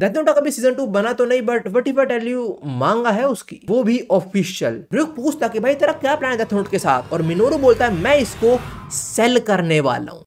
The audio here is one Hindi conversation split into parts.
डेथ नोट सीजन टू बना तो नहीं but but if tell you manga है उसकी वो भी ऑफिशियल पूछता कि भाई तेरा क्या प्लान है डेथ नोट के साथ और मिनोरू बोलता है मैं इसको सेल करने वाला हूँ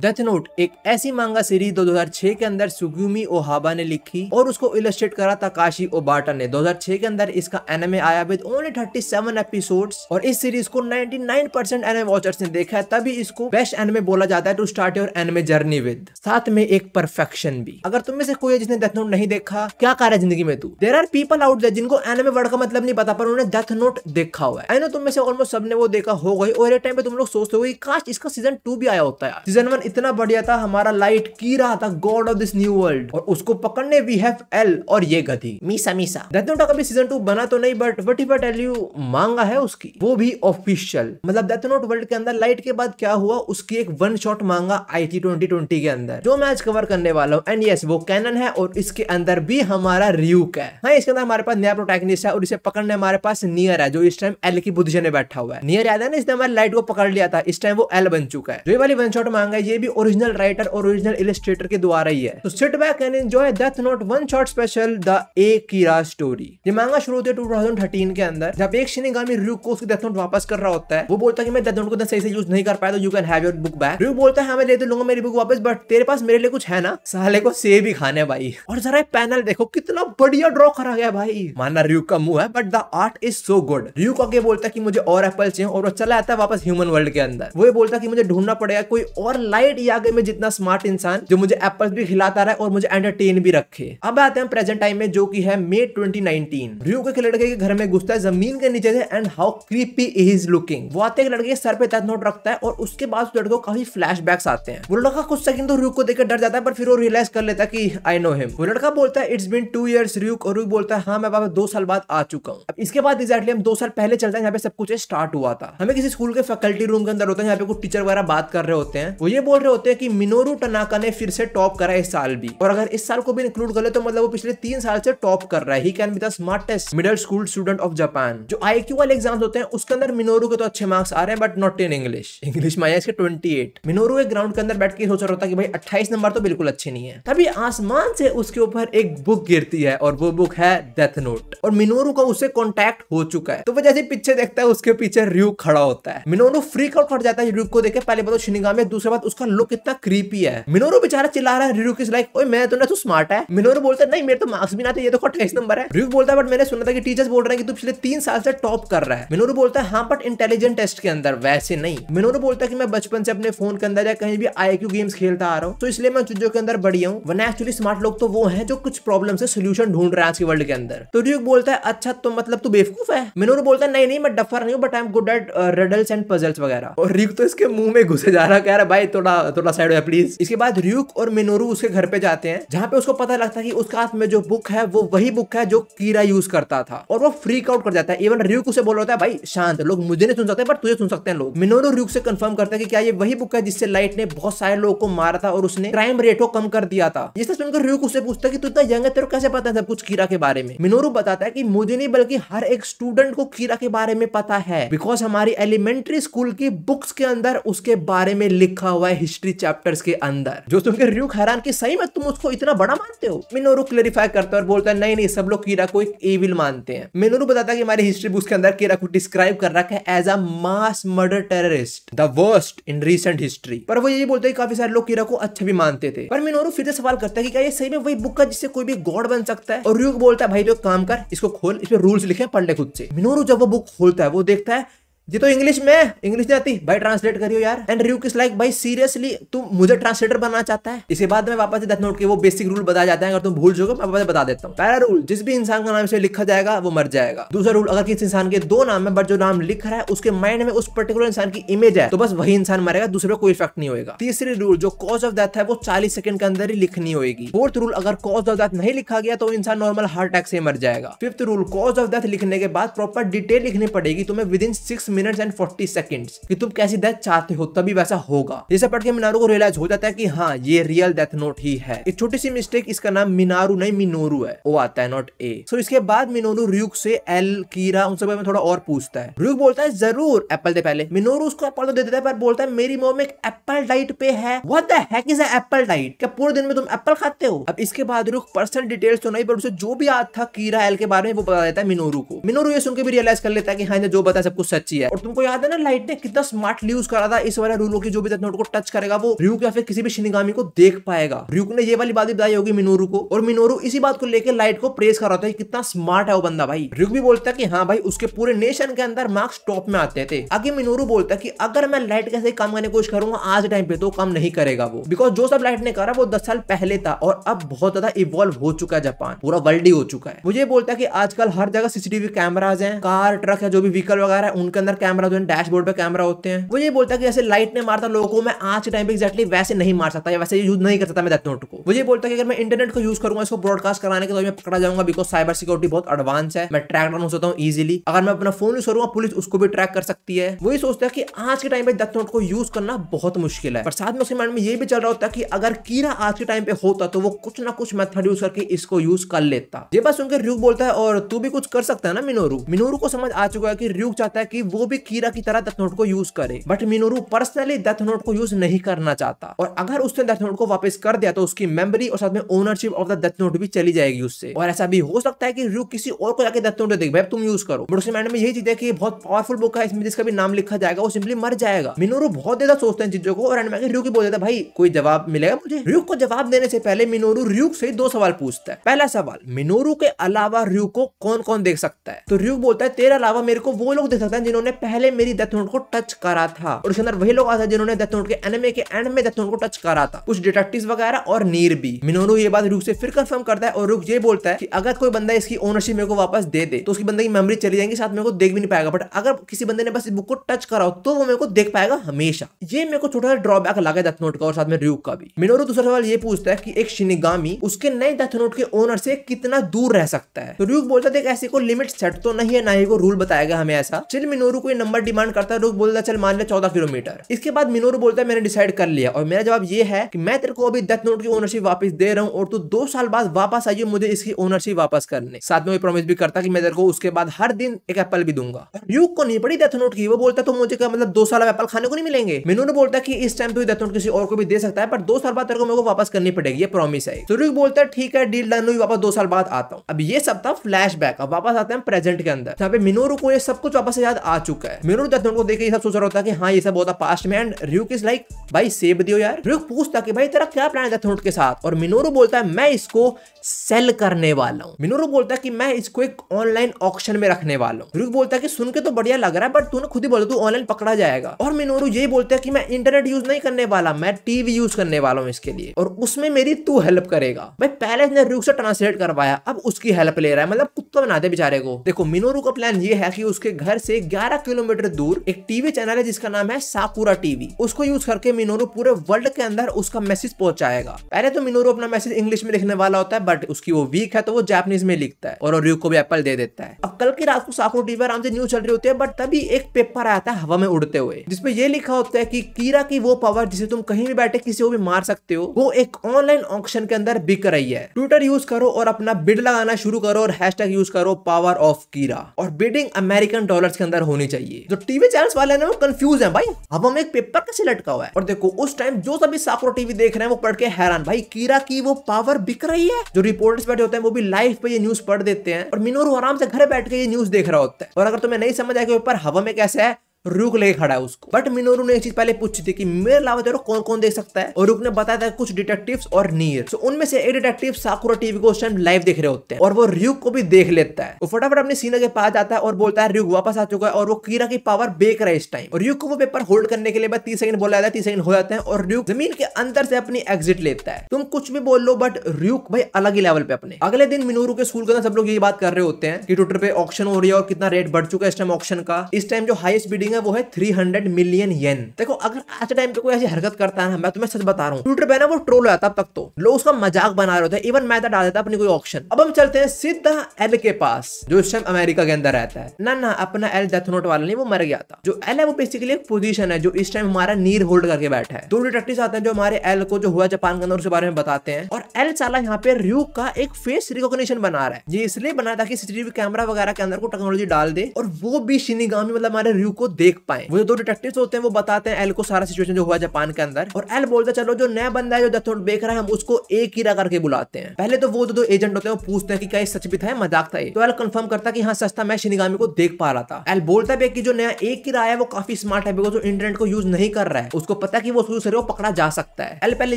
डेथ नोट एक ऐसी मांगा सीरीज 2006 के अंदर सुगुमी ओहाबा ने लिखी और उसको इलस्ट्रेट करा ताकाशी ओबाटा ने 2006 के अंदर इसका एनिमे आया विद ओनली 37 एपिसोड्स और इस सीरीज को 99 परसेंट एनिमे वॉचर्स ने देखा है तभी इसको बेस्ट एनिमे बोला जाता है to start your anime journey with साथ में एक परफेक्शन भी अगर तुम में से कोई है जिसने डेथ नोट नहीं देखा क्या कर है जिंदगी में तू there are people out there जिनको एनिमे वर्ड का मतलब नहीं पता पर उन्होंने डेथ नोट देखा हुआ है आई नो तुम में से ऑलमोस्ट सबने वो देखा हो गई और टाइम पे तुम लोग सोचते हो काश इसका सीजन टू भी आया होता है सीजन वन इतना बढ़िया था हमारा लाइट की रहा था god of this new world और उसको पकड़ने वी हैव एल और ये गति मीसा मीसा डेथ नोट अभी सीजन टू बना तो नहीं but what if tell you manga है उसकी वो भी ऑफिशियल मतलब डेथ नोट वर्ल्ड के अंदर लाइट के बाद क्या हुआ उसकी एक वन शॉट मांगा आई थी ट्वेंटी ट्वेंटी के अंदर जो मैं आज कवर करने वाला हूँ एंड यस वो कैनन है और इसके अंदर भी हमारा रियूक है हाँ इसके अंदर हमारे पास नया प्रोटेक्निस्ट है और इसे पकड़ने हमारे पास नियर है जो इस टाइम एल की पोजिशन में बैठा हुआ है नियर याद है ना इसने हमारे लाइट को पकड़ लिया था इस टाइम वो एल बन चुका है जो वाली वन शॉट मांगा है ये भी ओरिजिनल राइटर और ओरिजिनल इलिस्ट्रेटर के द्वारा ही है तो sit back and enjoy death note one shot special the a Kira story ये मांगा शुरू होती है 2013 के अंदर जब एक शिनिगामी रूक को उसकी डेथ नोट वापस कर रहा होता है वो बोलता है कि मैं डेथ नोट को सही से यूज नहीं कर पाया तो you can have your book back Ryuk बोलता है हाँ, मैं दे तो लूंगा मेरी बुक वापस बट तेरे पास मेरे लिए कुछ है ना साले को सेव ही खाने भाई और जरा पैनल देखो कितना बढ़िया ड्रॉ करा गया भाई माना र्यूक का मुंह है but the art is so good Ryuk आगे बोलता है कि मुझे और एप्पल चाहिए और वो चला आता है वापस ह्यूमन वर्ल्ड के अंदर वो बोलता है कि मुझे ढूंढना पड़ेगा कोई और लाइट ही आ गए मैं जितना स्मार्ट इंसान जो मुझे एप्पल भी खिलाता रहा और मुझे एंटरटेन भी रखे अब आते हैं प्रेजेंट टाइम में जो की है मे ट्वेंटी नाइनटीन ड्रू के लड़के के घर में घुसता है जमीन के नीचे से and how creepy is looking वो आते हैं लड़के सर पे तथ नोट रखता है और उसके बाद उस लड़के को काफी फ्लैश आते हैं वो लड़का कुछ सेकंड तो रूक को देखकर डर जाता है पर फिर वो रियलाइज कर लेता है कि आई नो हिम वो लड़का बोलता है इट्स बिन टू ईयर्स रूक और रूक बोलता है हाँ मैं बाबा दो साल बाद आ चुका हूँ इसके बाद एक्जैक्टली हम दो साल पहले चलते हैं यहाँ पे सब कुछ स्टार्ट हुआ था हमें किसी स्कूल के फैकल्टी रूम के अंदर होता है यहाँ पे कुछ टीचर वगैरह बात कर रहे होते हैं वो ये बोल रहे होते हैं कि मिनोरू टनाका ने फिर से टॉप करा इस साल भी और अगर इस साल को भी इंक्लूड कर ले तो मतलब वो पिछले तीन साल से टॉप कर रहा है he can be the smartest middle school student of Japan जो आई क्यू वाले एग्जाम होते हैं उसके अंदर मिनोरू के तो अच्छे मार्क्स आ रहे हैं but not in English English में आया इसके ट्वेंटी एट मिनोरू एक ग्राउंड के अंदर बैठ के सोच रहा होता कि भाई अट्ठाईस नंबर तो बिल्कुल अच्छे नहीं है तभी आसमान से उसके ऊपर एक बुक गिरती है और वो बुक है डेथ नोट और मिनोरू का उससे कॉन्टेक्ट हो चुका है तो वो जैसे पीछे देखता है उसके पीछे र्यूक खड़ा होता है मिनोरू फ्री आउट कर जाता है र्यूक को देखे पहले बात तो शिनिगामी दूसरे बात उसका उसका लुक इतना क्रीपी है मिनोरो बेचारा चिल्ला रहा है रिव्यू किस लाइक ओए मैं तो ना तू स्मार्ट है मिनोरो बोलता है नहीं मेरे तो मार्क्स भी ना थे ये तो अट्ठाईस नंबर है रिव्यू बोलता है बट मैंने सुना था कि टीचर्स बोल रहे हैं कि तू पिछले तीन साल से टॉप कर रहा है मिनोरो बोलता है हाँ बट इंटेलिजेंट टेस्ट के अंदर वैसे नहीं मिनोरो बोलता है कि मैं बचपन से अपने फोन के अंदर या कहीं भी आई गेम्स खेलता आ रहा हूँ तो इसलिए मैं चीजों के अंदर बढ़िया हूँ वन एक्चुअली स्मार्ट लोग तो वो है जो कुछ प्रॉब्लम से सोल्यूशन ढूंढ रहे हैं आज के वर्ल्ड के अंदर तो रिव्यू बोलता है अच्छा तो मतलब तू बेवकूफ है मिनोरो बोलता है नहीं नहीं मैं डफर नहीं हूँ but I am good at riddles and puzzles वगैरह और रिक तो इसके मुंह में घुसे जा रहा कह रहा है भाई थोड़ा थोड़ा थोड़ा साइड हो प्लीज इसके बाद रियुक और मिनोरू उसके घर पे जाते हैं जहाँ पे उसको पता लगता है कि उसके हाथ में जो बुक है वो वही बुक है जो कीरा यूज करता था और वो फ्रीक आउट कर जाता है इवन रियुक उसे बोल रहा होता है भाई शांत लोग मुझे नहीं सुन सकते बट तुझे सुन सकते हैं लोग मिनोरू रियुक से कंफर्म करते हैं कि क्या ये वही बुक है जिससे लाइट ने बहुत सारे लोगों को मारा था और उसने क्राइम रेट को कम कर दिया था जिससे सुनकर रियुक उसे पूछता है कि तू इतना यंग है तेरे को कैसे पता है सब कुछ कीरा के बारे में मिनोरू बताता है कि मुझे नहीं बल्कि हर एक स्टूडेंट को कीरा के बारे में पता है बिकॉज हमारी एलिमेंट्री स्कूल की बुक्स के अंदर उसके बारे में लिखा हुआ है हिस्ट्री चैप्टर्स के अंदर जो तुम र्यूक हैरान की सही में तुम उसको इतना बड़ा मानते हो मिनोरू क्लेरिफाई करता है और बोलता है नहीं नहीं सब लोग कीरा को एक एविल मानते हैं मिनोरू बताता है कि हमारे हिस्ट्री बुक्स के अंदर कीरा को डिस्क्राइब कर रखा है as a mass murder terrorist the worst in recent history पर वो ये बोलते हैं काफी सारे लोग कीरा को अच्छा भी मानते थे पर मिनोरू फिर से सवाल करता है कि क्या ये सही में वही बुक का जिससे कोई भी गॉड बन सकता है और रूक बोलता है भाई तो काम कर इसको खोल इसमें रूल्स लिखे पढ़ ले खुद से मिनोरू जब वो बुक खोलता है वो देखता है जी तो इंग्लिश में इंग्लिश नहीं आती भाई ट्रांसलेट करियो यार एंड रू किस लाइक भाई सीरियसली तुम मुझे ट्रांसलेटर बनना चाहता है इसके बाद में वापस डेथ नोट के वो बेसिक रूल बताया जाता है अगर तुम भूल जाओगे मैं वापस बता देता हूँ पहला रूल जिस भी इंसान का नाम इसे लिखा जाएगा वो मर जाएगा दूसरा रूल अगर किसी इंसान के दो नाम है बट जो नाम लिख रहा है उसके माइंड में उस पर्टिकुलर इंसान की इमेज है तो बस वही इंसान मरेगा दूसरे कोई इफेक्ट नहीं होगा तीसरी रूल जो कॉज ऑफ डेथ है वो चालीस सेकंड के अंदर ही लिखनी होगी फोर्थ रूल अगर कॉज ऑफ डेथ नहीं लिखा गया तो इंसान नॉर्मल हार्ट अटैक से मर जाएगा fifth rule cause of death लिखने के बाद प्रॉपर डिटेल लिखनी पड़ेगी तुम्हें within six minutes and forty seconds कि तुम कैसी डेथ चाहते हो तभी वैसा होगा जैसे पढ़ के मिनारू को रियलाइज हो जाता है कि हाँ ये रियल डेथ नोट ही है एक छोटी सी मिस्टेक इसका नाम मिनारू नहीं मिनोरू है वो आता है नॉट ए सो इसके बाद मिनोरू रूक से एल कीरा उन सब थोड़ा और पूछता है रूक बोलता है जरूर एप्पल दे पहले मिनोरू उसको एप्पल तो दे देता है पर बोलता है मेरी मोम एक एप्पल डाइट पे है what the heck is apple diet क्या पूरे दिन में तुम एप्पल खाते हो अब इसके बाद रुक पर्सनल डिटेल्स तो नहीं पर उसे जो भी याद था कीरा एल के बारे में वो बता देता है मिनोरू को मिनोरू ये सुनकर भी रियलाइज कर लेता है कि हाँ जो बता सब कुछ सच्ची है है और तुमको याद है ना लाइट ने कितना स्मार्टली यूज करा था इस वाले रूलो की जो भी नोट को टच करेगा वो रूक या फिर किसी भी शिनिगामी को देख पाएगा रूक ने ये वाली बात बताई होगी मिनोरू को और मिनोरू इसी बात को लेकर लाइट को प्रेस कर रहा था कितना स्मार्ट है वो बंदा भाई रूक भी बोलता की हाँ भाई उसके पूरे नेशन के अंदर मार्क्स टॉप में आते थे आगे मिनोरू बोलता है अगर मैं लाइट कैसे काम करने की कोशिश करूंगा आज टाइम पे तो काम नहीं करेगा वो बिकॉज जो सब लाइट ने करा वो दस साल पहले था और अब बहुत ज्यादा इवॉल्व हो चुका है जापान पूरा वर्ल्ड ही हो चुका है मुझे बोलता है की आजकल हर जगह सीसीटीवी कैमराज है कार ट्रक है जो भी व्हीकल वगैरह है उनके अंदर कैमरा जो है डैशबोर्ड पे कैमरा होते हैं वो ये बोलता है कि जैसे लाइट ने मारता लोगों को मैं आज के टाइम पे एक्जैक्टली वैसे नहीं मार सकता या वैसे यूज नहीं कर सकता मैं डेथ नोट को वो ये बोलता है कि अगर मैं इंटरनेट को यूज करूंगा इसको ब्रॉडकास्ट कराने के तो मैं पकड़ा जाऊंगा बिकॉज साइबर सिक्योरिटी बहुत एडवांस है मैं ट्रैक डाउन हो सकता हूँ ईजिली अगर मैं अपना फोन यूज करूंगा पुलिस उसको भी ट्रैक कर सकती है वही सोचता है कि आज के टाइम पे डेथ नोट को यूज करना बहुत मुश्किल है पर साथ में उसके माइंड में ये भी चल रहा होता है कि अगर कीड़ा आज के टाइम पे होता तो वो कुछ ना कुछ मेथड यूज करके इसको यूज कर लेता ये बात सुनकर रूक बोलता है और तू भी कुछ कर सकता है ना मिनोरू मिनोरू को समझ आ चुका है कि रूक चाहता है कि वो भी कीरा की तरह डेथ नोट को यूज करे but Minoru personally death note को यूज नहीं करना चाहता और अगर उसने डेथ नोट को वापस कर दिया तो उसकी मेमोरी और साथ में ownership of the death note भी चली जाएगी उससे और ऐसा भी हो सकता है कि रू किसी और को जाकर डेथ नोट दे भाई तुम यूज करो बट उसके माइंड में यही चीज है कि बहुत पावरफुल बुक है इसमें जिसका भी नाम लिखा जाएगा वो सिंपली मर जाएगा मिनोरू बहुत ज्यादा सोचते हैं चीजों को और एंड में रू की बोल देता भाई कोई जवाब मिलेगा मुझे रू को जवाब देने से पहले मिनोरू र्यूक से दो सवाल पूछता है पहला सवाल मिनोरू के अलावा रू को कौन कौन देख सकता है तो रू बोलता है तेरे अलावा मेरे को वो लोग देख सकते हैं जिन्होंने ने पहले मेरी डेथ नोट को टच करा था और उसके अंदर वही लोग आते जिन्होंने डेथ नोट के एनमे के एंड में डेथ नोट को टच करा था कुछ डिटेक्टिव वगैरह और नीर भी मिनोरो ये बात रुक से फिर कंफर्म करता है और रुक ये बोलता है कि अगर कोई बंदा इसकी ओनरशिप मेरे को वापस दे दे तो उसकी बंदे की मेमोरी चली जाएगी साथ मेरे को देख भी नहीं पाएगा बट अगर किसी बंदे ने बस इस बुक को टच करा तो वो मेरे को देख पाएगा हमेशा ये मेरे को छोटा सा ड्रॉबैक लगा डेथ नोट का और साथ में र्यूक का भी मिनोरो दूसरा सवाल ये पूछता है कि एक शिनिगामी उसके नए डेथ नोट के ओनर से कितना दूर रह सकता है तो र्यूक बोलता है ऐसे को लिमिट सेट तो नहीं है ना ही को रूल बताएगा हमें ऐसा चिल मिनोरू मिनोरू कोई नंबर डिमांड करता है रुक बोलता चल मान लिया चौदह किलोमीटर इसके बाद मिनोरू बोलता है मैंने डिसाइड कर लिया और मेरा जवाब यह है कि मैं तेरे को अभी डेथ नोट की ओनरशिप वापस दे रहा हूँ और तू दो साल बाद वापस आइए मुझे इसकी ओनरशिप वापस करने साथ में प्रॉमिस भी करता कि मैं तेरे को उसके बाद हर दिन एक एप्पल भी दूंगा युग को नहीं पड़ी डेथ नोट की वो बोलता तो मुझे क्या मतलब दो साल एप्पल खाने को नहीं मिलेंगे मिनोरू बोलता कि इस टाइम तू डेथ नोट किसी और को भी दे सकता है पर दो साल बाद तेरे को मेरे को वापस करनी पड़ेगी ये प्रॉमिस है तो युग बोलता है ठीक है डील डन हुई वापस दो साल बाद आता हूँ अब ये सब था फ्लैश बैक वापस आते हैं प्रेजेंट के अंदर यहाँ पे मिनोरू को ये सब कुछ वापस याद आ चुका है मेनू दत्त को देख ये सब सोच रहा होता है कि हाँ ये सब होता पास्ट में एंड रूक इज लाइक भाई सेव दियो यार रूक पूछता कि भाई तेरा क्या प्लान है डेथ के साथ और मिनोरू बोलता है मैं इसको सेल करने वाला हूँ मिनोरू बोलता है कि मैं इसको एक ऑनलाइन ऑक्शन में रखने वाला हूँ रूक बोलता है कि सुन के तो बढ़िया लग रहा है बट तू ना खुद ही बोला तू ऑनलाइन पकड़ा जाएगा और मिनोरू यही बोलता है कि मैं इंटरनेट यूज नहीं करने वाला मैं टीवी यूज करने वाला हूँ इसके लिए और उसमें मेरी तू हेल्प करेगा भाई पहले इसने रूक से ट्रांसलेट करवाया अब उसकी हेल्प ले रहा है मतलब कुत्ता बना दे बेचारे को देखो मिनोरू का प्लान ये है कि उसके घर से ग्यारह किलोमीटर दूर एक टीवी चैनल है जिसका नाम है साकुरा टीवी उसको यूज करके मिनोरू पूरे वर्ल्ड के अंदर उसका मैसेज पहुंचाएगा पहले तो मिनोरो अपना मैसेज इंग्लिश में लिखने वाला होता है बट उसकी वो वीक है तो वो जैपनीज में लिखता है और रियू को भी एप्पल दे देता है अब कल की रात को साकुरा टीवी आराम से न्यूज चल रही होती है बट तभी एक पेपर आता है हवा में उड़ते हुए जिसमें ये लिखा होता है की कीरा की वो पावर जिसे तुम कहीं भी बैठे किसी को भी मार सकते हो वो एक ऑनलाइन ऑप्शन के अंदर बिक रही है ट्विटर यूज करो और अपना बिड लगाना शुरू करो और हैश यूज करो पावर ऑफ कीरा और बिडिंग अमेरिकन डॉलर के अंदर होनी चाहिए जो टीवी चैनल वाले ना वो कंफ्यूज है भाई अब हम एक पेपर कैसे लटका हुआ है और देखो उस टाइम जो सभी साकुरा टीवी देख रहे हैं वो पढ़ के हैरान भाई कीरा की वो पावर बिक रही है जो रिपोर्टर्स बैठे होते हैं वो भी लाइव पे ये न्यूज पढ़ देते हैं और मीनोर आराम से घर बैठ के ये न्यूज देख रहा होता है और अगर तुम्हें नहीं समझ आया कि पेपर हवा में कैसे है रुक लेके खड़ा है उसको बट मिनोरू ने एक चीज पहले पूछी थी कि मेरे अलावा तेरे कौन कौन देख सकता है और रुक ने बताया था कुछ डिटेक्टिव्स और नियर सो so, उनमें से एक डिटेक्टिव साकुरा टीवी को उस टाइम लाइव देख रहे होते हैं और वो रुक को भी देख लेता है वो फटाफट अपने सीना के पास जाता है और बोलता है रुक वापस आ चुका है और वो कीरा की पावर बेक रहा है इस टाइम और रुक को वो पेपर होल्ड करने के लिए बस तीस सेकंड बोला जाता है तीस सेकंड हो जाते हैं और र्यूक जमीन के अंदर से अपनी एग्जिट लेता है तुम कुछ भी बोल लो बट रुक भाई अलग ही लेवल पे अपने अगले दिन मिनोरू के स्कूल के अंदर सब लोग ये बात कर रहे होते हैं कि ट्विटर पे ऑप्शन हो रही है और कितना रेट बढ़ चुका है इस टाइम ऑप्शन का इस टाइम जो हाईएस्ट बिडिंग डीलिंग है वो है थ्री हंड्रेड मिलियन येन देखो अगर आज टाइम पे कोई ऐसी हरकत करता है ना मैं तुम्हें सच बता रहा हूँ ट्विटर पे ना वो ट्रोल हो जाता तक तो लोग उसका मजाक बना रहे थे इवन मैं डाल देता अपनी कोई ऑप्शन अब हम चलते हैं सीधा एल के पास जो इस टाइम अमेरिका के अंदर रहता है ना ना अपना एल डेथ नोट वाला नहीं वो मर गया था जो एल है वो बेसिकली एक पोजिशन है जो इस टाइम हमारा नीर होल्ड करके बैठा है दो डिटेक्टिव आते हैं जो हमारे एल को जो हुआ जापान के अंदर उसके बारे में बताते हैं और एल चाला यहाँ पे रू का एक फेस रिकॉग्निशन बना रहा है ये इसलिए बना था कि सीसीटीवी कैमरा वगैरह के अंदर को टेक्नोलॉजी डाल दे और वो भी शिनिगामी मतलब हमारे रू को देख पाए वो जो दो डिटेक्टिव होते हैं वो बताते हैं एल को सारा सिचुएशन जो हुआ जापान के अंदर और एल बोलता चलो जो नया बंदा है जो डेथ देख रहा है हम उसको एक ही करके बुलाते हैं पहले तो वो जो दो एजेंट होते हैं वो पूछते हैं कि क्या सच भी था मजाक था तो एल कंफर्म करता कि हाँ सस्ता मैं शिनिगामी को देख पा रहा था एल बोलता है कि जो नया एक ही है वो काफी स्मार्ट है बिकॉज वो इंटरनेट को यूज नहीं कर रहा है उसको पता कि वो शुरू से पकड़ा जा सकता है एल पहले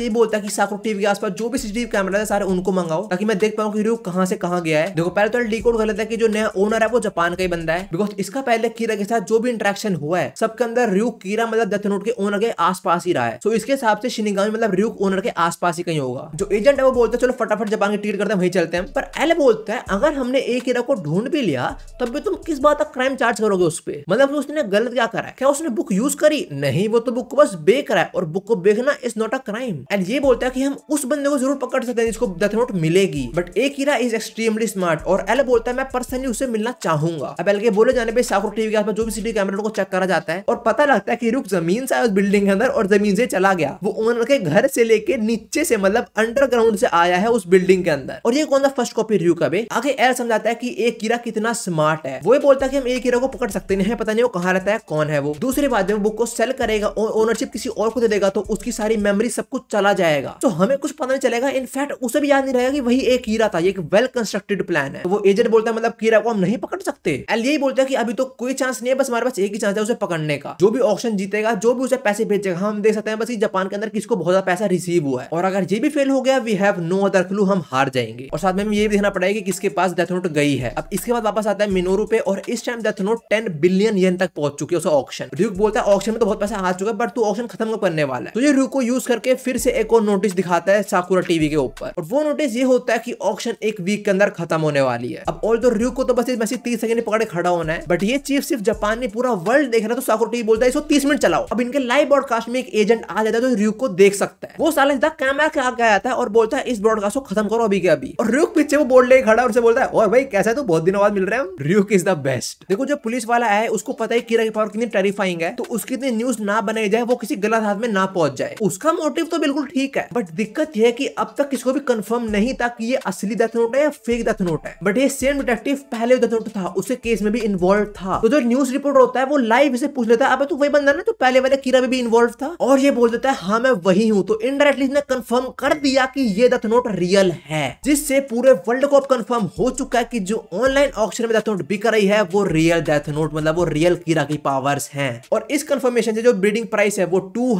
ये बोलता है कि साकुर टीवी के आसपास जो भी सीसीटीवी कैमरा है सारे उनको मंगाओ ताकि मैं देख पाऊँ कि रू कहाँ से कहा गया है देखो पहले तो एल डी कर लेता है कि जो नया ओनर है वो जापान का ही बंदा है बिकॉज इसका पहले कीरा के साथ जो भी इंटरेक्शन ट्रांजेक्शन हुआ है सबके अंदर रूक कीरा मतलब डेथ नोट के ओनर के आसपास ही रहा है सो इसके हिसाब से शिनिगामी मतलब रूक ओनर के आसपास ही कहीं होगा जो एजेंट है वो बोलते हैं चलो फटाफट जब आगे ट्रीट करते हैं वही चलते हैं पर एल बोलता है अगर हमने ए कीरा को ढूंढ भी लिया तब भी तुम किस बात का क्राइम चार्ज करोगे उस पर मतलब उसने गलत क्या करा है क्या उसने बुक यूज करी नहीं वो तो बुक को बस बेक रहा है और बुक को बेकना is not a crime and ये बोलता है कि हम उस बंदे को जरूर पकड़ सकते हैं जिसको डेथ नोट मिलेगी but a Kira is extremely smart और एल बोलता है मैं पर्सनली उसे मिलना चाहूंगा अब एल के बोले जाने पे साकुर टीवी के आसपास जो भी सीटी कैमरे को चेक करा जाता है और पता लगता है कि रुक जमीन से आया उस बिल्डिंग के अंदर और जमीन से चला गया वो ओनर के घर से लेके नीचे से मतलब अंडरग्राउंड से आया है उस बिल्डिंग के अंदर और ये कौन सा फर्स्ट कॉपी रिव्यू का भी आगे एयर समझाता है की एक कीड़ा कितना स्मार्ट है वो ये बोलता है कि हम एक कीड़ा को पकड़ सकते नहीं पता नहीं वो कहाँ रहता है कौन है वो दूसरी बात जब बुक को सेल करेगा और ओनरशिप किसी और को दे देगा तो उसकी सारी मेमोरी सब कुछ चला जाएगा तो हमें कुछ पता नहीं चलेगा इनफैक्ट उसे भी याद नहीं रहेगा कि वही एक कीड़ा था एक वेल कंस्ट्रक्टेड प्लान है तो वो एजेंट बोलता है मतलब कीरा को हम नहीं पकड़ सकते एल यही बोलता है कि अभी तो कोई चांस नहीं है बस हमारे पास एक ही चांस चांस है उसे पकड़ने का जो भी ऑप्शन जीतेगा जो भी उसे पैसे भेजेगा हम देख सकते हैं बस जापान के अंदर किसको बहुत ज्यादा पैसा रिसीव हुआ है और अगर ये भी फेल हो गया we have no other clue हम हार जाएंगे और साथ में हमें ये भी देखना पड़ेगा कि किसके पास डेथ नोट गई है अब इसके बाद वापस आता है मिनोरू पे और इस time death note ten billion yen तक पहुंच चुकी है उसका ऑप्शन रूक बोलता है ऑप्शन में तो बहुत पैसा आ चुका है बट तू ऑप्शन खत्म करने वाला है तो ये रूक को यूज करके फिर से एक और नोटिस दिखाता है साकुरा टीवी के ऊपर और वो नोटिस ये होता है की ऑप्शन एक वीक के अंदर खत्म होने वाली है अब ऑल तो रूक को तो बस इस मैसेज तीस सेकंड पकड़े खड़ा होना है बट ये चीफ सिर्फ जापान ने पूरा वर्ल्ड रिजल्ट देख रहे तो साकुरटी बोलता है इसको तीस मिनट चलाओ अब इनके लाइव ब्रॉडकास्ट में एक एजेंट आ जाता है तो र्यूक को देख सकता है वो साला सीधा कैमरा के आगे आता है और बोलता है इस ब्रॉडकास्ट को खत्म करो अभी के अभी और र्यूक पीछे वो बोल ले खड़ा और उसे बोलता है और भाई कैसे तो बहुत दिनों बाद मिल रहे हैं र्यूक इज द बेस्ट देखो जो पुलिस वाला है उसको पता है किरा की पावर कितनी टेरिफाइंग है तो उसकी इतनी न्यूज ना बनाई जाए वो किसी गलत हाथ में ना पहुंच जाए उसका मोटिव तो बिल्कुल ठीक है बट दिक्कत यह है कि अब तक किसी को भी कंफर्म नहीं था कि ये असली डेथ नोट है या फेक डेथ नोट है बट ये सेम डिटेक्टिव पहले डेथ नोट था उसे केस में भी इन्वॉल्व था तो जो न्यूज रिपोर्ट होता है वो लाइव इसे पूछ लेता है अबे तू वही बंदा ना जो पहले वाले कीरा में भी इन्वॉल्व था और ये बोल देता है हाँ मैं वही हूँ तो इनडायरेक्टली इसने कंफर्म कर दिया कि ये डेथ नोट रियल है जिससे पूरे वर्ल्ड को अब कंफर्म हो चुका है कि जो ऑनलाइन ऑक्शन में डेथ नोट बिक रही है वो रियल डेथ नोट मतलब वो रियल कीरा की पावर्स है और इस कंफर्मेशन से जो ब्रीडिंग प्राइस है वो टू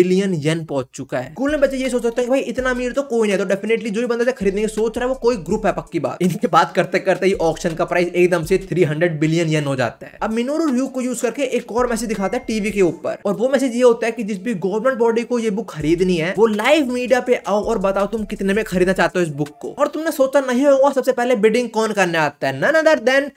बिलियन येन पहुंच चुका है कुल में बच्चे ये सोच सकते हैं भाई इतना अमीर तो कोई नहीं तो डेफिनेटली जो भी बंदा खरीदने की सोच रहा है वो कोई ग्रुप है पक्की बात इनकी बात करते करते ही ऑप्शन का प्राइस एकदम से थ्री बिलियन येन हो जाता है अब मिनोरू रू को यूज करके एक और मैसेज दिखाता है टीवी के ऊपर और वो मैसेज ये होता है कि जिस भी गवर्नमेंट बॉडी को ये बुक खरीदनी है वो लाइव मीडिया पे आओ और बताओ तुम कितने में खरीदना चाहते हो इस बुक को और तुमने सोचा नहीं होगा सबसे पहले बिडिंग कौन करने आता है none other than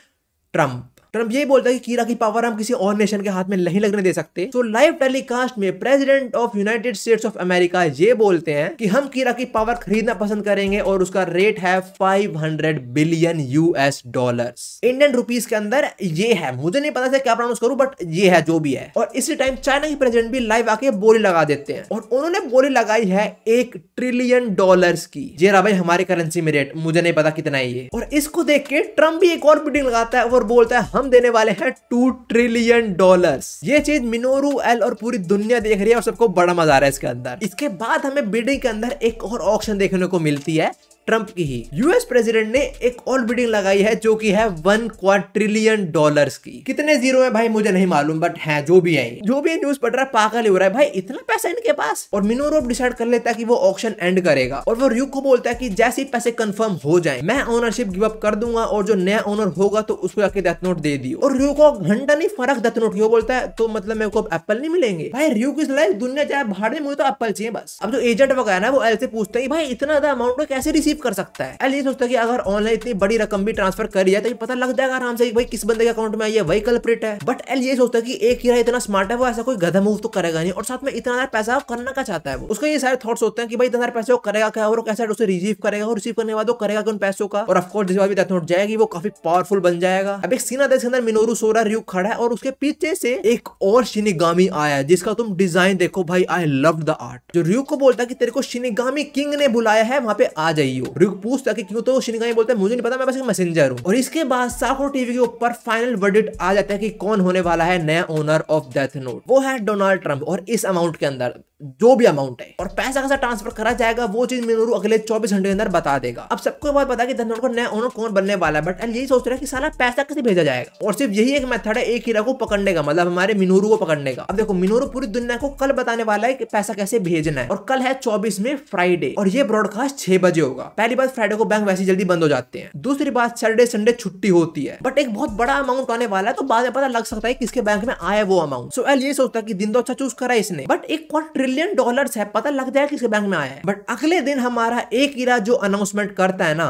Trump Trump ये बोलता है कि कीरा की पावर हम किसी और नेशन के हाथ में नहीं लगने दे सकते तो लाइव टेलीकास्ट में president of United States of America ये बोलते हैं कि हम कीरा की पावर खरीदना पसंद करेंगे और उसका रेट है 500 billion US dollars Indian rupees के अंदर ये है मुझे नहीं पता था क्या प्रोनाउंस करूं बट ये है जो भी है और इसी टाइम चाइना के प्रेसिडेंट भी लाइव आके बोली लगा देते हैं और उन्होंने बोली लगाई है एक ट्रिलियन डॉलर की जे रहा भाई हमारे करेंसी में रेट मुझे नहीं पता कितना है ये और इसको देख के ट्रम्प भी एक और बिल्डिंग लगाता है और बोलता है हम हम देने वाले हैं टू ट्रिलियन डॉलर्स ये चीज मिनोरू एल और पूरी दुनिया देख रही है और सबको बड़ा मजा आ रहा है इसके अंदर इसके बाद हमें बिल्डिंग के अंदर एक और ऑप्शन देखने को मिलती है ट्रंप की ही यूएस प्रेसिडेंट ने एक और बिडिंग लगाई है जो कि है वन क्वाट्रिलियन डॉलर्स की कितने जीरो है भाई मुझे नहीं मालूम बट है जो भी है जो भी न्यूज पढ़ रहा है पागल ही हो रहा है भाई इतना पैसा इनके पास और मिनोरोप डिसाइड कर लेता है कि वो ऑप्शन एंड करेगा और वो र्यू को बोलता है कि जैसे ही पैसे कंफर्म हो जाए मैं ओनरशिप गिव अप कर दूंगा और जो नया ओनर होगा तो उसको जाके डेथ नोट दे दियो और र्यू को घंटा नहीं फर्क डेथ नोट क्यों बोलता है तो मतलब मेरे को एप्पल नहीं मिलेंगे भाई र्यू की लाइफ दुनिया चाहे बाहर में मुझे तो एप्पल चाहिए बस अब जो एजेंट वगैरह है वो ऐसे पूछते हैं भाई इतना अमाउंट कैसे रिसीव रिसीव कर सकता है अल सोचता है कि अगर ऑनलाइन इतनी बड़ी रकम भी ट्रांसफर कर जाए तो ये पता लग जाएगा आराम से भाई किस बंदे के अकाउंट में आई है वही कल्प्रिट है बट एल ये सोचता है कि एक हीरा इतना स्मार्ट है वो ऐसा कोई गधा मूव तो करेगा नहीं और साथ में इतना पैसा करना का चाहता है वो उसका ये सारे थॉट्स होते हैं कि भाई इतना पैसे वो करेगा क्या और कैसे उसे रिसीव करेगा और रिसीव करने बाद वो करेगा उन पैसों का और ऑफकोर्स जिस बात नोट जाएगी वो काफी पावरफुल बन जाएगा अब एक सीना देश के अंदर मिनोरू सोरा रियू खड़ा है और उसके पीछे से एक और शिनिगामी आया है जिसका तुम डिजाइन देखो भाई आई लव द आर्ट जो रियू को बोलता है कि तेरे को शिनिगामी किंग ने बुलाया है वहां पे आ जाइयो हो रिक पूछता है कि क्यों तो शिनिकाई बोलते हैं मुझे नहीं पता मैं बस एक मैसेंजर हूँ और इसके बाद साखो टीवी के ऊपर फाइनल वर्डिट आ जाता है कि कौन होने वाला है नया ओनर ऑफ डेथ नोट वो है डोनाल्ड ट्रंप और इस अमाउंट के अंदर जो भी अमाउंट है और पैसा कैसा ट्रांसफर करा जाएगा वो चीज मिनोरू अगले चौबीस घंटे के अंदर बता देगा अब सबको बात पता कि धनोर का नया ओनर कौन बनने वाला है बट यही सोच रहा है कि पैसा कैसे भेजा जाएगा और सिर्फ यही एक मेथड है एक हीरा को पकड़ने का मतलब हमारे मिनोरू को पकड़ने का अब देखो मिनोरू पूरी दुनिया को कल बताने वाला है कि पैसा कैसे भेजना है और कल है चौबीस में फ्राइडे और ये ब्रॉडकास्ट छह बजे होगा पहली बात फ्राइडे को बैंक वैसे जल्दी बंद हो जाते हैं दूसरी बात सैटरडे संडे छुट्टी होती है बट एक बहुत बड़ा अमाउंट आने वाला है तो बाद में पता लग सकता है किसके बैंक में आया वो अमाउंट सो एल ये सोचता है कि दिन तो अच्छा चूज करा इसने बट एक क्वार ट्रिलियन डॉलर्स है पता लग जाए किसके बैंक में आया है बट अगले दिन हमारा एक इरा जो अनाउंसमेंट करता है ना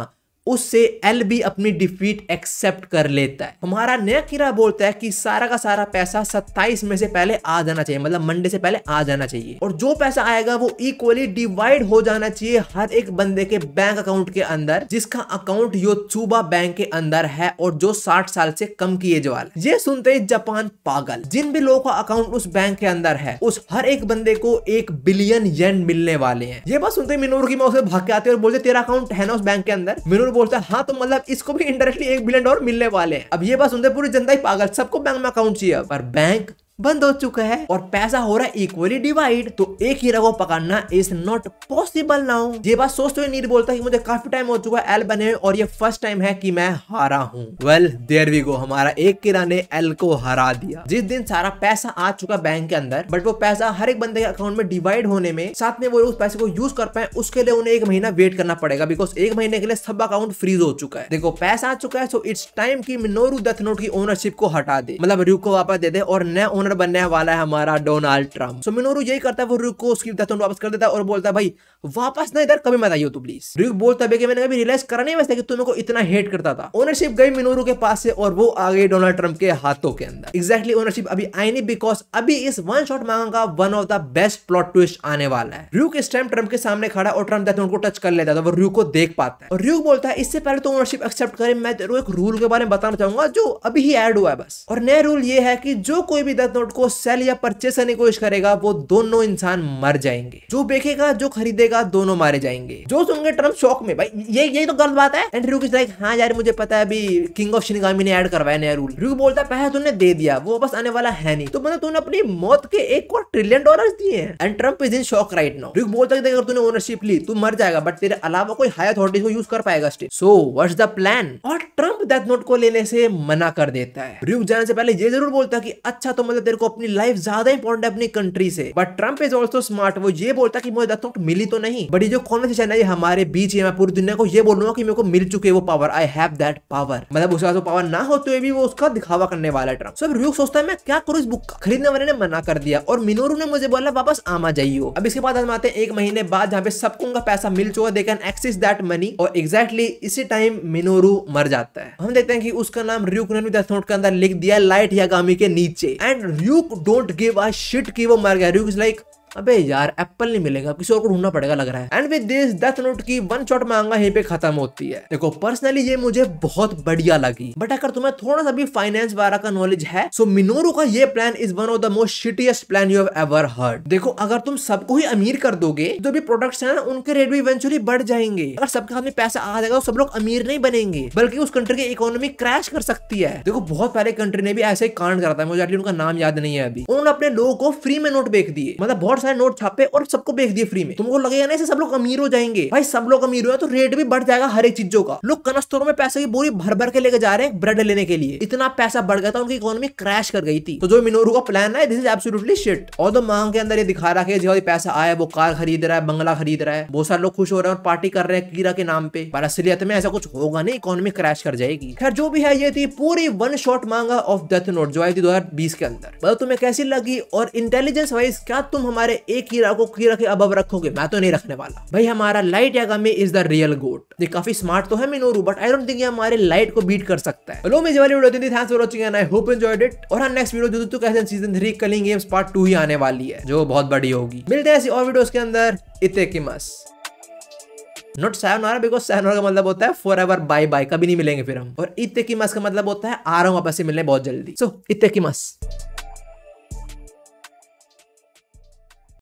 उससे एल भी अपनी डिफीट एक्सेप्ट कर लेता है हमारा नया किरा बोलता है कि सारा का सारा पैसा 27 में से पहले आ जाना चाहिए मतलब मंडे से पहले आ जाना चाहिए और जो पैसा आएगा वो इक्वली डिवाइड हो जाना चाहिए हर एक बंदे के बैंक अकाउंट के अंदर जिसका अकाउंट यो चूबा बैंक के अंदर है और जो साठ साल से कम की एज वाला ये सुनते ही जापान पागल जिन भी लोगों का अकाउंट उस बैंक के अंदर है उस हर एक बंदे को एक बिलियन येन मिलने वाले हैं ये बात सुनते ही मिनोर की मैं उसे भाग के आते और बोलते तेरा अकाउंट है ना उस बैंक के अंदर मिनोर बोलता है हाँ तो मतलब इसको भी इंडायरेक्टली एक बिलियन डॉलर मिलने वाले हैं अब ये बात सुनते पूरी जनता ही पागल सबको बैंक में अकाउंट चाहिए पर बैंक बंद हो चुका है और पैसा हो रहा है इक्वली डिवाइड तो एक हीरा को पकड़ना इज नॉट पॉसिबल नाउ ये बात सोचते हुए नीर बोलता है कि मुझे काफी टाइम हो चुका है एल बने और ये फर्स्ट टाइम है कि मैं हारा हूँ वेल देर वी गो हमारा एक किरा ने एल को हरा दिया जिस दिन सारा पैसा आ चुका बैंक के अंदर बट वो पैसा हर एक बंदे के अकाउंट में डिवाइड होने में साथ में वो उस पैसे को यूज कर पाए उसके लिए उन्हें एक महीना वेट करना पड़ेगा बिकॉज एक महीने के लिए सब अकाउंट फ्रीज हो चुका है देखो पैसा आ चुका है सो इट्स टाइम की मिनोरू डेथ नोट की ओनरशिप को हटा दे मतलब रू को वापस दे दे और नया ओनर बनने वाला है हमारा डोनाल्ड ट्रम्प सो मिनोरू यही करता है वो रुक को उसकी तथुन वापस कर देता है और बोलता है भाई वापस ना इधर कभी मत आइयो तू प्लीज रुक बोलता है कि मैंने कभी रियलाइज करा नहीं वैसे कि तुम को इतना हेट करता था ओनरशिप गई मिनोरू के पास से और वो आ गई डोनाल्ड ट्रम्प के हाथों के अंदर एग्जैक्टली ओनरशिप अभी आई नहीं बिकॉज अभी इस वन शॉट मांगा का one of the best plot twist आने वाला है र्यूक इस टाइम ट्रम्प के सामने खड़ा और ट्रम्प उनको टच कर लेता था वो रू को देख पाता है और र्यूक बोलता है इससे पहले तो ओनरशिप एक्सेप्ट करे मैं तेरे को एक रूल के बारे में बताना चाहूंगा जो अभी ही एड हुआ है बस और नया रूल ये है कि जो कोई भी दर गलत नोट को सेल या परचेस करने की कोशिश करेगा वो दोनों इंसान मर जाएंगे जो बेचेगा जो खरीदेगा दोनों मारे जाएंगे जो सुनगे ट्रम्प शौक में भाई ये यही तो गलत बात है एंड रिकू लाइक हाँ यार मुझे पता है अभी किंग ऑफ शिनगामी ने ऐड करवाया नया रूल रिकू बोलता है पैसा तुमने दे दिया वो बस आने वाला है नहीं तो मतलब तूने अपनी मौत के एक और ट्रिलियन डॉलर दिए हैं and Trump is in shock right now Ryuk बोलता है अगर तूने ओनरशिप ली तू मर जाएगा बट तेरे अलावा कोई हाई अथॉरिटी को यूज कर पाएगा state so what's the plan और ट्रम्प डेथ नोट को लेने से मना कर देता है रिकू जाने से पहले ये जरूर बोलता है कि अच्छा तो मतलब तेरे को अपनी लाइफ ज्यादा इंपॉर्टेंट है अपनी कंट्री से but Trump is also smart वो ये बोलता कि मुझे दत्तों मिली तो नहीं बट ये जो कॉन्वर्सेशन है हमारे बीच है मैं पूरी दुनिया को ये बोलूंगा कि मेरे को मिल चुके वो power I have that power मतलब उसके पास वो पावर ना होते हुए भी वो उसका दिखावा करने वाला है ट्रम्प सब रूक सोचता है मैं क्या करूँ इस बुक का खरीदने वाले ने मना कर दिया और मिनोरू ने मुझे बोला वापस आमा जाइयो अब इसके बाद हम आते हैं एक महीने बाद जहाँ पे सबको उनका पैसा मिल चुका दे एक्सिस दैट मनी और एग्जैक्टली इसी टाइम मिनोरू मर जाता है हम देखते हैं कि उसका नाम रूक ने भी नोट के अंदर लिख दिया लाइट यागामी के नीचे and Ryuk don't give a shit कि वो मर गया ल्यूक इज लाइक अबे यार एप्पल नहीं मिलेगा किसी और को ढूंढना पड़ेगा लग रहा है and with this death note की वन शॉट मांगा यहीं पे खत्म होती है देखो पर्सनली ये मुझे बहुत बढ़िया लगी बट अगर तुम्हें थोड़ा सा भी फाइनेंस वाला का नॉलेज है सो मिनोरू का ये plan is one of the most shittiest plan you have ever heard देखो अगर तुम सबको ही अमीर कर दोगे जो भी प्रोडक्ट्स ना उनके रेट भी इवेंचुअली बढ़ जाएंगे अगर सबके हाथ में पैसा आ जाएगा तो सब लोग अमीर नहीं बनेंगे बल्कि उस कंट्री की इकोनॉमी क्रैश कर सकती है देखो बहुत सारे कंट्री ने भी ऐसे ही कांड करा था मुझे उनका नाम याद नहीं है अभी उन्होंने अपने लोगों को फ्री में नोट बेच दिए मतलब बहुत सारे नोट छापे और सबको बेच दिए फ्री में तुमको लगेगा ना सब लोग अमीर हो जाएंगे भाई सब लोग अमीर हुए तो रेट भी बढ़ जाएगा हर एक चीजों का लोग कनस्तरों में पैसे की बोरी भर भर के लेके जा रहे हैं ब्रेड लेने के लिए इतना पैसा बढ़ गया था उनकी इकोनॉमी क्रैश कर गई थी तो जो मिनोरू का प्लान है दिस इज एब्सोल्युटली शिट और तो मांग के अंदर ये दिखा रहा है जो पैसा आया वो कार खरीद रहा है बंगला खरीद रहा है बहुत सारे लोग खुश हो रहे हैं और पार्टी कर रहे हैं कीरा के नाम पे पर असलियत में ऐसा कुछ होगा नहीं इकोनॉमी क्रैश कर जाएगी खैर जो भी है ये थी पूरी one shot manga of death note जो आई थी दो के अंदर बताओ मतलब तुम्हें कैसी लगी और इंटेलिजेंस वाइज क्या तुम हमारे सारे एक हीरा को हीरा के अबव रखोगे मैं तो नहीं रखने वाला भाई हमारा Light Yagami is the real goat ये काफी स्मार्ट तो है Minoru but I don't think ये हमारे लाइट को बीट कर सकता है हेलो मेरी वाली video thanks for watching and I hope enjoyed it और हम next video season 3 culling games part 2 ही आने वाली है जो बहुत बड़ी होगी मिलते हैं ऐसी और वीडियोस के अंदर सैनोरा बिकॉज सैनोरा का मतलब होता है फॉर एवर बाय बाय कभी नहीं मिलेंगे फिर हम और का मतलब होता है आ रहा हूँ आपसे मिलने बहुत जल्दी सो so, मस